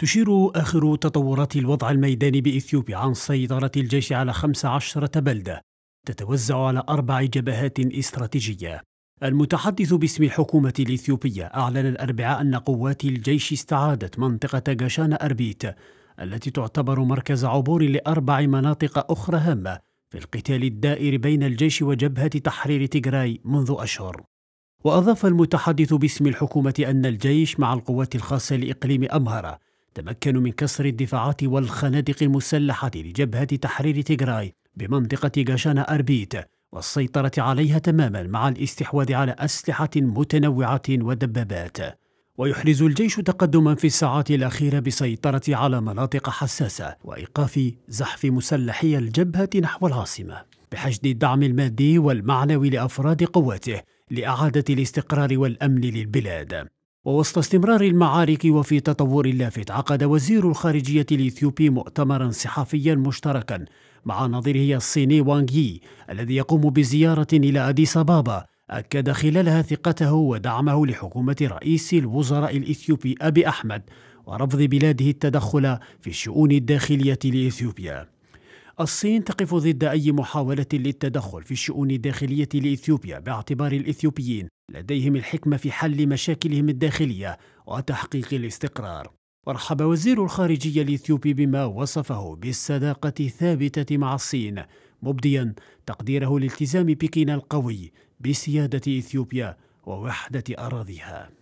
تشير آخر تطورات الوضع الميداني بإثيوبيا عن سيطرة الجيش على 15 بلدة تتوزع على أربع جبهات استراتيجية المتحدث باسم الحكومة الإثيوبية أعلن الأربعاء أن قوات الجيش استعادت منطقة غاشانا أربيت التي تعتبر مركز عبور لأربع مناطق أخرى هامة في القتال الدائر بين الجيش وجبهة تحرير تيغراي منذ أشهر وأضاف المتحدث باسم الحكومة أن الجيش مع القوات الخاصة لإقليم أمهرة تمكنوا من كسر الدفاعات والخنادق المسلحة لجبهة تحرير تيغراي بمنطقة غاشانا أربيت والسيطرة عليها تماما مع الاستحواذ على أسلحة متنوعة ودبابات ويحرز الجيش تقدما في الساعات الأخيرة بسيطرة على مناطق حساسة وإيقاف زحف مسلحي الجبهة نحو العاصمة بحشد الدعم المادي والمعنوي لأفراد قواته لإعادة الاستقرار والأمن للبلاد ووسط استمرار المعارك وفي تطور لافت عقد وزير الخارجية الإثيوبي مؤتمرا صحفيا مشتركا مع نظيره الصيني وانغ يي الذي يقوم بزيارة إلى أديس أبابا أكد خلالها ثقته ودعمه لحكومة رئيس الوزراء الإثيوبي أبي أحمد ورفض بلاده التدخل في الشؤون الداخلية لإثيوبيا الصين تقف ضد أي محاولة للتدخل في الشؤون الداخلية لإثيوبيا باعتبار الإثيوبيين لديهم الحكمة في حل مشاكلهم الداخلية وتحقيق الاستقرار ورحب وزير الخارجية الإثيوبي بما وصفه بالصداقة الثابتة مع الصين مبديا تقديره لالتزام بكين القوي بسيادة إثيوبيا ووحدة أراضيها